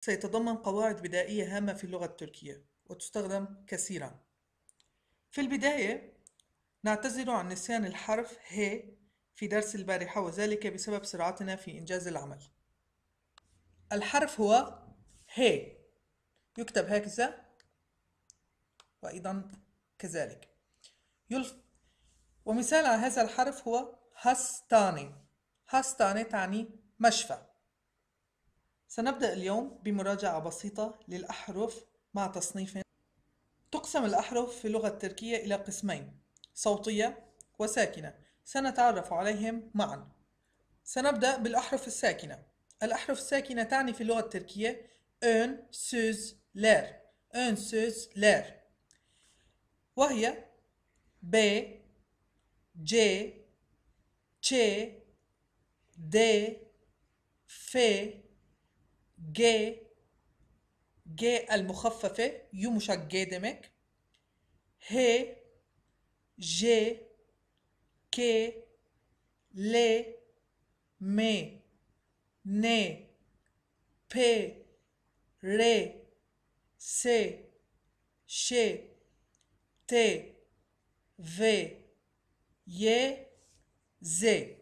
سيتضمن قواعد بدائية هامة في اللغة التركية وتستخدم كثيرا في البداية نعتذر عن نسيان الحرف ه في درس البارحة وذلك بسبب سرعتنا في إنجاز العمل الحرف هو ه يكتب هكذا وأيضا كذلك يلف ومثال على هذا الحرف هو هستاني هستاني تعني مشفى سنبدأ اليوم بمراجعة بسيطة للأحرف مع تصنيف تقسم الأحرف في اللغة التركية إلى قسمين صوتية وساكنة سنتعرف عليهم معا سنبدأ بالأحرف الساكنة الأحرف الساكنة تعني في اللغة التركية ön, söz, ler ön, söz, ler وهي ب ج ç د ف ج جي المخففة يو مشك جي دمك هي جي كي ل مي ني بي ري سي شي تي في ي زي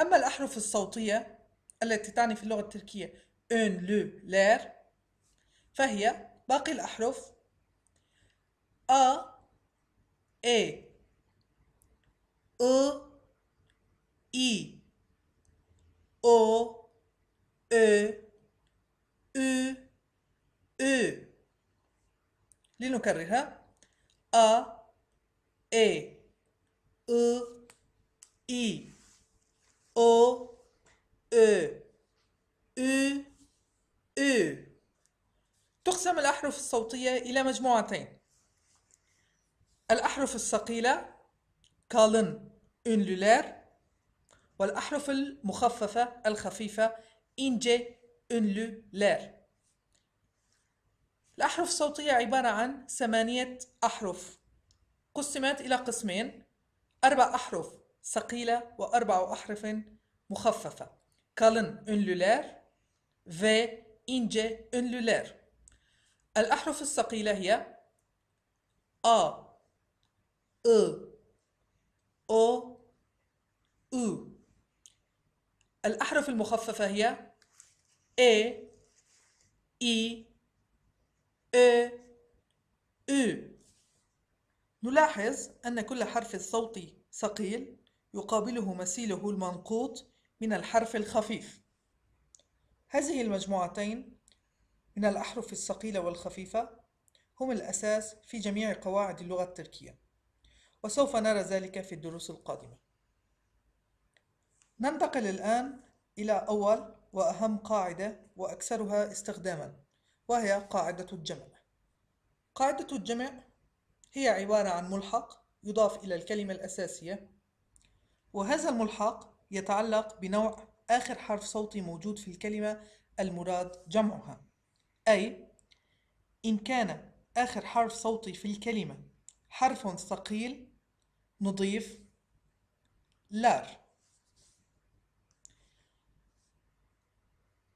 أما الأحرف الصوتية التي تعني في اللغة التركية ان لو لير فهي باقي الأحرف أ إي أ إي أو أ أ أ لنكررها أ إي أ إي أو أ أ أ تقسم الأحرف الصوتية إلى مجموعتين الأحرف الثقيلة كالن أنلولير والأحرف المخففة الخفيفة إنجي أنلولير الأحرف الصوتية عبارة عن ثمانية أحرف قسمت إلى قسمين أربع أحرف ثقيلة وأربع أحرف مخففة kalın ünlüler ve ince ünlüler. الأحرف الثقيلة هي أ أ أو أو الأحرف المخففة هي E إي E U نلاحظ أن كل حرف صوتي ثقيل يقابله مثيله المنقوط من الحرف الخفيف هذه المجموعتين من الأحرف الثقيلة والخفيفة هم الأساس في جميع قواعد اللغة التركية وسوف نرى ذلك في الدروس القادمة ننتقل الآن إلى أول وأهم قاعدة وأكثرها استخداما وهي قاعدة الجمع قاعدة الجمع هي عبارة عن ملحق يضاف إلى الكلمة الأساسية وهذا الملحق يتعلق بنوع آخر حرف صوتي موجود في الكلمة المراد جمعها أي إن كان آخر حرف صوتي في الكلمة حرف ثقيل نضيف لار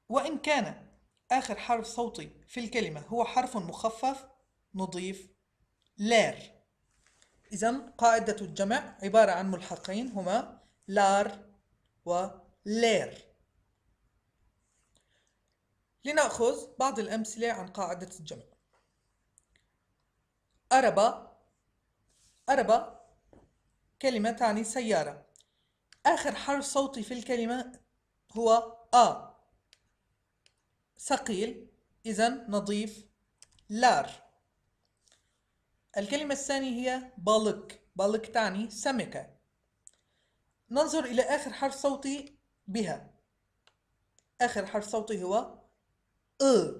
وإن كان آخر حرف صوتي في الكلمة هو حرف مخفف نضيف لار إذا قاعدة الجمع عبارة عن ملحقين هما لار ولير لنأخذ بعض الأمثلة عن قاعدة الجمع أربة أربة كلمة تعني سيارة آخر حرف صوتي في الكلمة هو آ ثقيل إذا نضيف لار الكلمة الثانية هي بالك بالك تعني سمكة ننظر إلى آخر حرف صوتي بها آخر حرف صوتي هو أ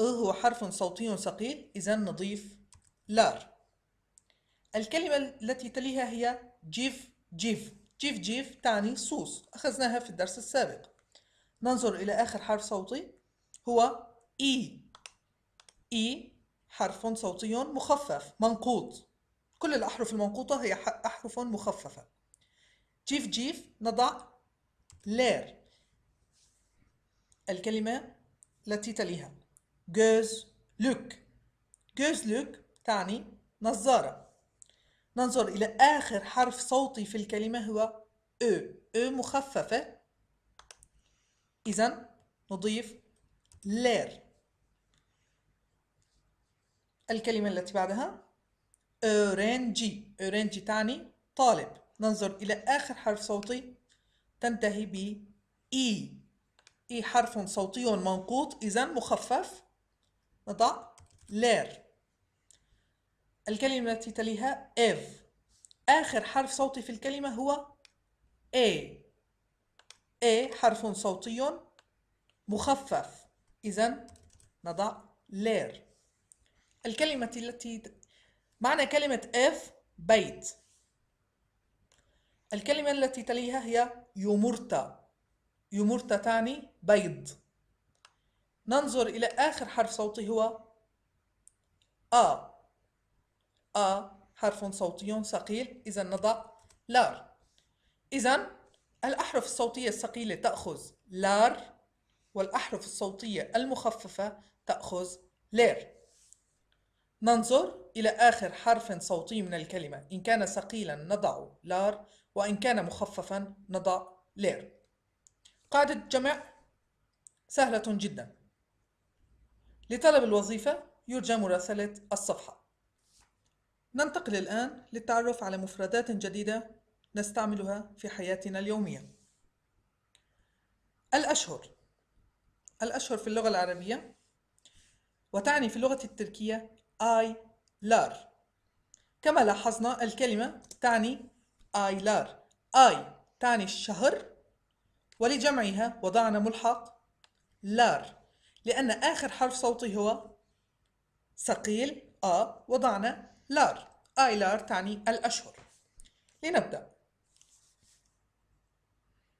أ هو حرف صوتي ثقيل إذا نضيف لار الكلمة التي تليها هي جيف جيف جيف جيف تعني صوص أخذناها في الدرس السابق ننظر إلى آخر حرف صوتي هو إي إي حرف صوتي مخفف منقوط كل الأحرف المنقوطة هي أحرف مخففة جيف جيف نضع لير الكلمة التي تليها جوز لوك جوز لوك تعني نظارة ننظر إلى آخر حرف صوتي في الكلمة هو أو أو مخففة إذا نضيف لير الكلمة التي بعدها أورينجي أورينجي تعني طالب ننظر إلى آخر حرف صوتي تنتهي ب إي e. إي e حرف صوتي منقوط إذا مخفف نضع لير الكلمة التي تليها إف آخر حرف صوتي في الكلمة هو A A حرف صوتي مخفف إذا نضع لير الكلمة التي معنى كلمة إف بيت الكلمة التي تليها هي يمرتا يمرتا تعني بيض ننظر إلى آخر حرف صوتي هو آ آ حرف صوتي ثقيل إذا نضع لار إذا الأحرف الصوتية الثقيلة تأخذ لار والأحرف الصوتية المخففة تأخذ لير ننظر إلى آخر حرف صوتي من الكلمة إن كان ثقيلا نضع لار وإن كان مخففا نضع لير قاعدة جمع سهلة جدا لطلب الوظيفة يرجى مراسلة الصفحة ننتقل الآن للتعرف على مفردات جديدة نستعملها في حياتنا اليومية الأشهر الأشهر في اللغة العربية وتعني في اللغة التركية آي لار كما لاحظنا الكلمة تعني آيلار آي تاني الشهر ولجمعها وضعنا ملحق لار لأن آخر حرف صوتي هو ثقيل آ وضعنا لار آيلار تعني الأشهر لنبدأ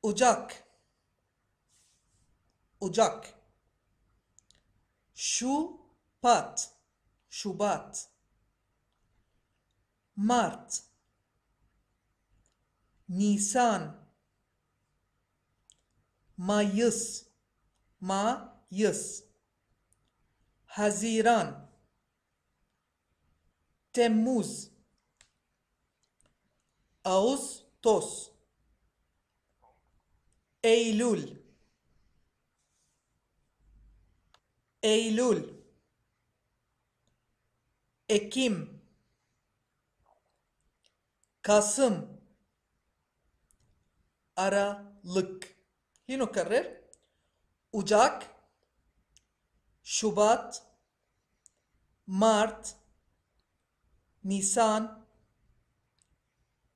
أجاك أجاك شو بات شباط مارت Nisan Mayıs Mayıs Haziran Temmuz Ağustos Eylül Eylül Ekim Kasım Aralık. لنكرر Ocak, Şubat, Mart, Nisan,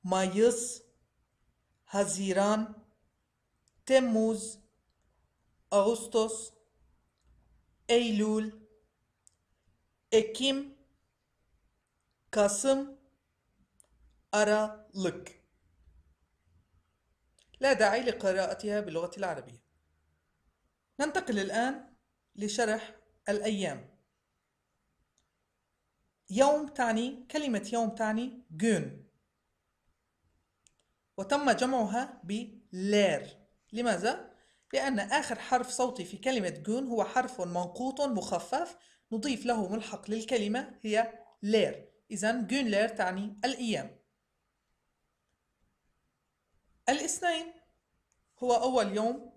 Mayıs, Haziran, Temmuz, Ağustos, Eylül, Ekim, Kasım, Aralık. لا داعي لقراءتها باللغة العربية ننتقل الآن لشرح الأيام يوم تعني كلمة يوم تعني جون وتم جمعها بلير لماذا؟ لأن آخر حرف صوتي في كلمة جون هو حرف منقوط مخفف نضيف له ملحق للكلمة هي لير إذا جون لير تعني الأيام الاثنين هو أول يوم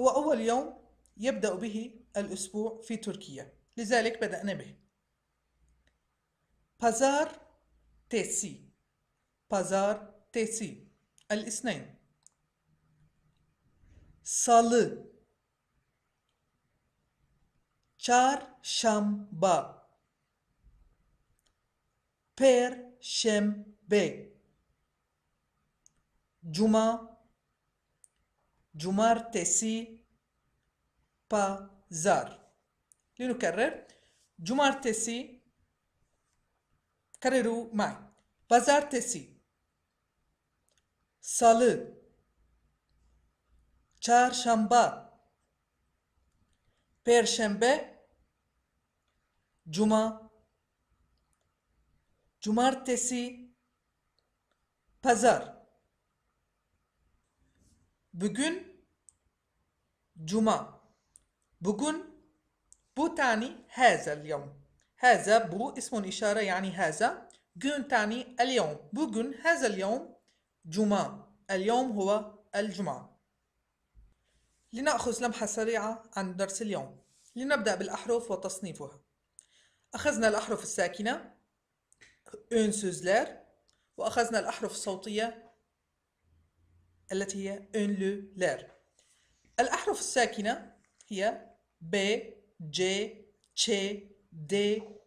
هو أول يوم يبدأ به الأسبوع في تركيا لذلك بدأنا به بازار تيسي بازار تيسي الاثنين salı بير perşembe B. Cuma Cumartesi Pazar لنكرر Cumartesi, كرروا معي pazartesi salı çarşamba perşembe cuma cumartesi Pazar. Bugün cuma. Bugün bu تعني هذا اليوم. هذا بو اسم إشارة يعني هذا. جون تعني اليوم. بوجن هذا اليوم جمعة. اليوم هو الجمعة. لنأخذ لمحة سريعة عن درس اليوم. لنبدأ بالأحرف وتصنيفها. أخذنا الأحرف الساكنة. أنسوزلر وأخذنا الأحرف الصوتية التي هي un لو لير الأحرف الساكنة هي ب ج ش د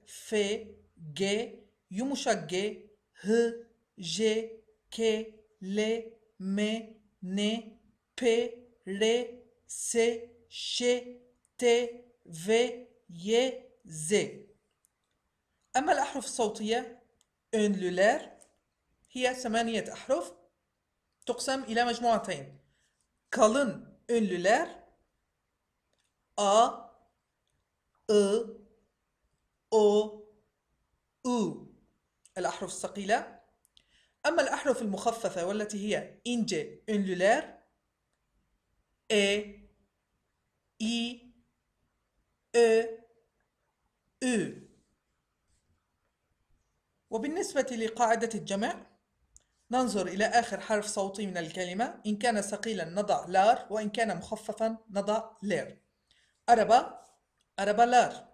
ف ج يمشى ج ه ج ك ل م ن ب ر س ش ت ف ي ز أما الأحرف الصوتية لير هي ثمانية أحرف تقسم إلى مجموعتين كالن ünlüler أ أ أو أو الأحرف الثقيلة أما الأحرف المخففة والتي هي إنجي ünlüler أ إي أ أو وبالنسبة لقاعدة الجمع ننظر إلى آخر حرف صوتي من الكلمة إن كان ثقيلا نضع لار وإن كان مخففا نضع لير أربا أربا لار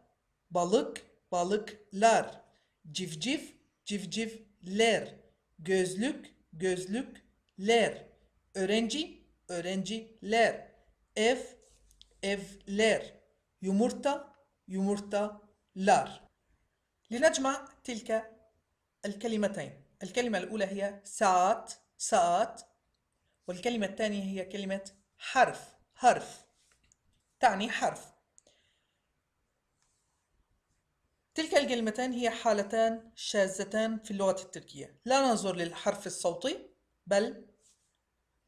بالك بالك لار جيف جيف جيف جيف لير جوزلوك جوزلوك لير أورنجي أورنجي لير إف إف لير يمرتا يمرتا لار لنجمع تلك الكلمتين الكلمة الأولى هي سات سات والكلمة الثانية هي كلمة حرف حرف تعني حرف تلك الكلمتان هي حالتان شاذتان في اللغة التركية لا ننظر للحرف الصوتي بل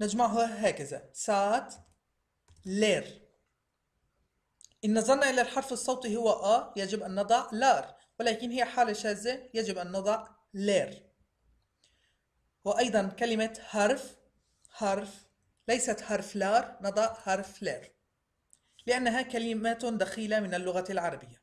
نجمعها هكذا سات لير إن نظرنا إلى الحرف الصوتي هو آ يجب أن نضع لار ولكن هي حالة شاذة يجب أن نضع لير وأيضا كلمة حرف حرف ليست حرف لار نضع حرف لير لأنها كلمات دخيلة من اللغة العربية